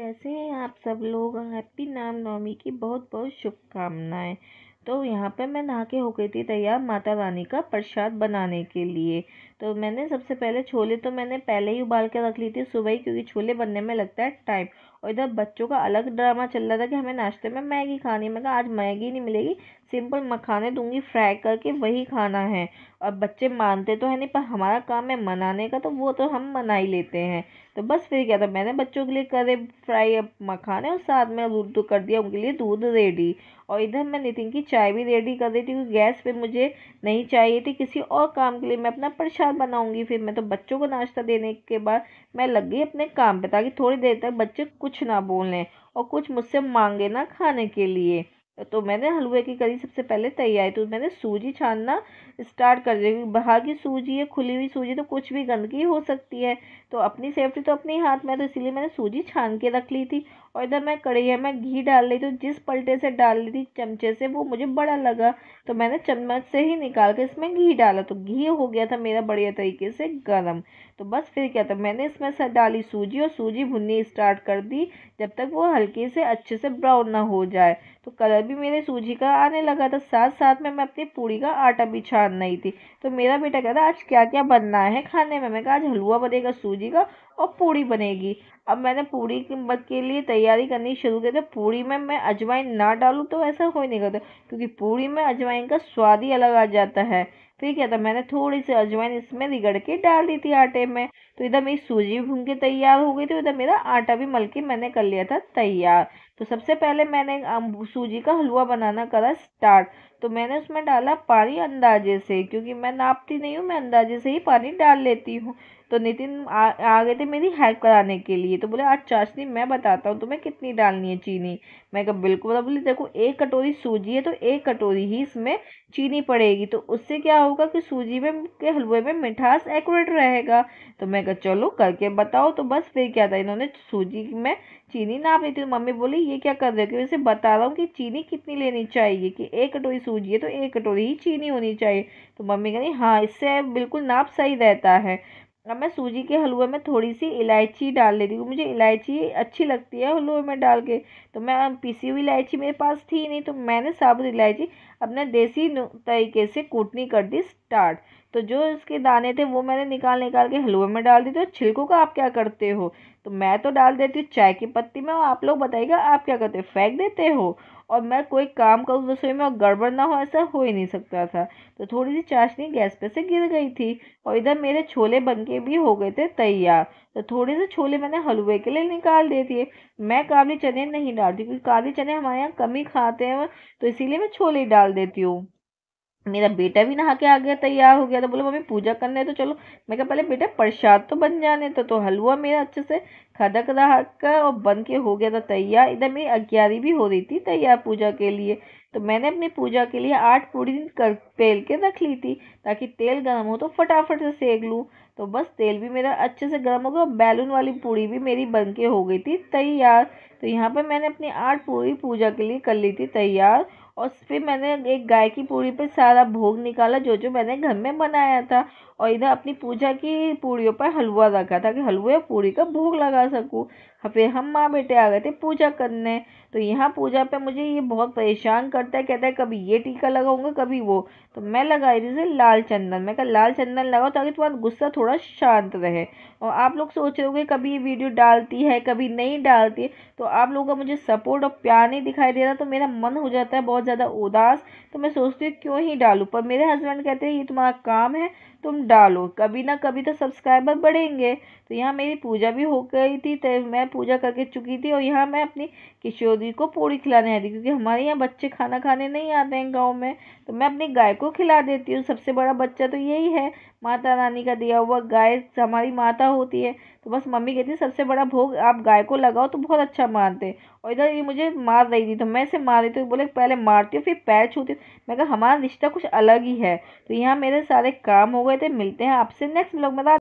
कैसे हैं आप सब लोग हैप्पी नाम नवमी की बहुत बहुत शुभकामनाएं तो यहाँ पे मैं नहा के हो गई थी तैयार माता रानी का प्रसाद बनाने के लिए तो मैंने सबसे पहले छोले तो मैंने पहले ही उबाल के रख ली थी सुबह ही क्योंकि छोले बनने में लगता है टाइम और इधर बच्चों का अलग ड्रामा चल रहा था कि हमें नाश्ते में मैगी खानी है मैं कहा आज मैगी नहीं मिलेगी सिंपल मखाने दूंगी फ्राई करके वही खाना है और बच्चे मानते तो है नहीं पर हमारा काम है मनाने का तो वो तो हम मना ही लेते हैं तो बस फिर क्या था मैंने बच्चों के लिए करे फ्राई मखाने और साथ में दूध तो कर दिया उनके लिए दूध रेडी और इधर मैं नितिन की चाय भी रेडी कर रही थी क्योंकि गैस पे मुझे नहीं चाहिए थी किसी और काम के लिए मैं अपना प्रसाद बनाऊंगी फिर मैं तो बच्चों को नाश्ता देने के बाद मैं लग गई अपने काम पे ताकि थोड़ी देर तक बच्चे कुछ कुछ ना बोलें और कुछ मुझसे मांगे ना खाने के लिए तो मैंने हलवे की करी सबसे पहले तैयारी तो मैंने सूजी छानना स्टार्ट कर दिया क्योंकि बाहर की सूजी है खुली हुई सूजी तो कुछ भी गंदगी हो सकती है तो अपनी सेफ्टी तो अपने हाथ में तो इसीलिए मैंने सूजी छान के रख ली थी और इधर मैं है में घी डाल रही थी जिस पलटे से डाल रही थी चमचे से वो मुझे बड़ा लगा तो मैंने चम्मच से ही निकाल के इसमें घी डाला तो घी हो गया था मेरा बढ़िया तरीके से गर्म तो बस फिर क्या था मैंने इसमें से डाली सूजी और सूजी भुननी स्टार्ट कर दी जब तक वो हल्के से अच्छे से ब्राउन ना हो जाए तो कलर भी मेरे सूजी का आने लगा था साथ साथ में मैं अपनी पूड़ी का आटा भी छान रही थी तो मेरा बेटा कहता आज क्या क्या बनना है खाने में मैं कहा आज हलवा बनेगा सूजी का और पूड़ी बनेगी अब मैंने पूड़ी के लिए तैयारी करनी शुरू कर दी तो पूड़ी में मैं अजवाइन ना डालूँ तो ऐसा कोई नहीं करता क्योंकि पूड़ी में अजवाइन का स्वाद ही अलग आ जाता है फिर तो क्या था मैंने थोड़ी सी अजवाइन इसमें रिगड़ के डाल दी थी आटे में तो इधर मेरी सूजी भी भून के तैयार हो गई थी उधर मेरा आटा भी मल के मैंने कर लिया था तैयार तो सबसे पहले मैंने सूजी का हलवा बनाना करा स्टार्ट तो मैंने उसमें डाला पानी अंदाजे से क्योंकि मैं नापती नहीं हूँ मैं अंदाजे से ही पानी डाल लेती हूँ तो नितिन आ, आ गए थे मेरी हेल्प कराने के लिए तो बोले आज चाशनी मैं बताता हूँ तुम्हें कितनी डालनी है चीनी मैं कहा बिल्कुल तो बोले देखो एक कटोरी सूजी है तो एक कटोरी ही इसमें चीनी पड़ेगी तो उससे क्या होगा कि सूजी में के हलवे में मिठास एक्यूरेट रहेगा तो मैं कहा चलो करके बताओ तो बस फिर क्या था इन्होंने सूजी में चीनी नाप ली थी तो मम्मी बोली ये क्या कर रहे हो कि वैसे बता रहा हूँ कि चीनी कितनी लेनी चाहिए कि एक कटोरी सूजी है तो एक कटोरी ही चीनी होनी चाहिए तो मम्मी कह रही हाँ इससे बिल्कुल नाप सही रहता है अब मैं सूजी के हलवे में थोड़ी सी इलायची डाल लेती हूँ मुझे इलायची अच्छी लगती है हलवे में डाल के तो मैं पीसी हुई इलायची मेरे पास थी नहीं तो मैंने साबुत इलायची अपने देसी तरीके से कूटनी कर दी स्टार्ट तो जो इसके दाने थे वो मैंने निकाल निकाल के हलवे में डाल दिए तो छिलकों का आप क्या करते हो तो मैं तो डाल देती हूँ चाय की पत्ती में और आप लोग बताइएगा आप क्या करते हो फेंक देते हो और मैं कोई काम करूँ रसोई में और गड़बड़ ना हो ऐसा हो ही नहीं सकता था तो थोड़ी सी चाशनी गैस पे से गिर गई थी और इधर मेरे छोले बनके भी हो गए थे तैयार तो थोड़े से छोले मैंने हलवे के लिए निकाल दिए थे मैं काबली चने नहीं डालती क्योंकि काबली चने हमारे यहाँ कम ही खाते हैं तो इसीलिए मैं छोले डाल देती हूँ मेरा बेटा भी नहा के आ गया तैयार हो गया तो बोले मम्मी पूजा करने है तो चलो मैं कहा पहले बेटा प्रसाद तो बन जाने तो तो हलवा मेरा अच्छे से खदक रहा कर और बन के हो गया था तैयार इधर मेरी अग्यारी भी हो रही थी तैयार पूजा के लिए तो मैंने अपनी पूजा के लिए आठ पूरी दिन कर पेल के रख ली थी ताकि तेल गर्म हो तो फटाफट से सेक लूँ तो बस तेल भी मेरा अच्छे से गर्म हो गया और बैलून वाली पूड़ी भी मेरी बन के हो गई थी तैयार तो यहाँ पर मैंने अपनी आठ पूरी पूजा के लिए कर ली थी तैयार और फिर मैंने एक गाय की पूरी पे सारा भोग निकाला जो जो मैंने घर में बनाया था और इधर अपनी पूजा की पूड़ियों पर हलवा रखा था कि हलवे और पूड़ी का भोग लगा सकूँ हाँ, फिर हम माँ बेटे आ गए थे पूजा करने तो यहाँ पूजा पे मुझे ये बहुत परेशान करता है कहता है कभी ये टीका लगाऊंगा कभी वो तो मैं लगाई थी इसे लाल चंदन मैं कहा लाल चंदन लगाओ ताकि तुम्हारा गुस्सा थोड़ा शांत रहे और आप लोग सोच रहे हो कभी ये वीडियो डालती है कभी नहीं डालती है तो आप लोगों का मुझे सपोर्ट और प्यार नहीं दिखाई दे रहा तो मेरा मन हो जाता है बहुत ज़्यादा उदास तो मैं सोचती हूँ क्यों ही डालूँ पर मेरे हस्बैंड कहते हैं ये तुम्हारा काम है तुम डालो कभी ना कभी तो सब्सक्राइबर बढ़ेंगे तो यहाँ मेरी पूजा भी हो गई थी तो मैं पूजा करके चुकी थी और यहाँ मैं अपनी किशोरी को पूड़ी खिलाने आती क्योंकि हमारे यहाँ बच्चे खाना खाने नहीं आते हैं गाँव में तो मैं अपनी गाय को खिला देती हूँ सबसे बड़ा बच्चा तो यही है माता रानी का दिया हुआ गाय हमारी माता होती है तो बस मम्मी कहती है सबसे बड़ा भोग आप गाय को लगाओ तो बहुत अच्छा मानते और इधर ये मुझे मार रही थी तो मैं इसे मार रही थी तो बोले पहले मारती हूँ फिर पैर छूती हूँ मैं कहा हमारा रिश्ता कुछ अलग ही है तो यहाँ मेरे सारे काम हो गए थे मिलते हैं आपसे नेक्स्ट ब्लॉग में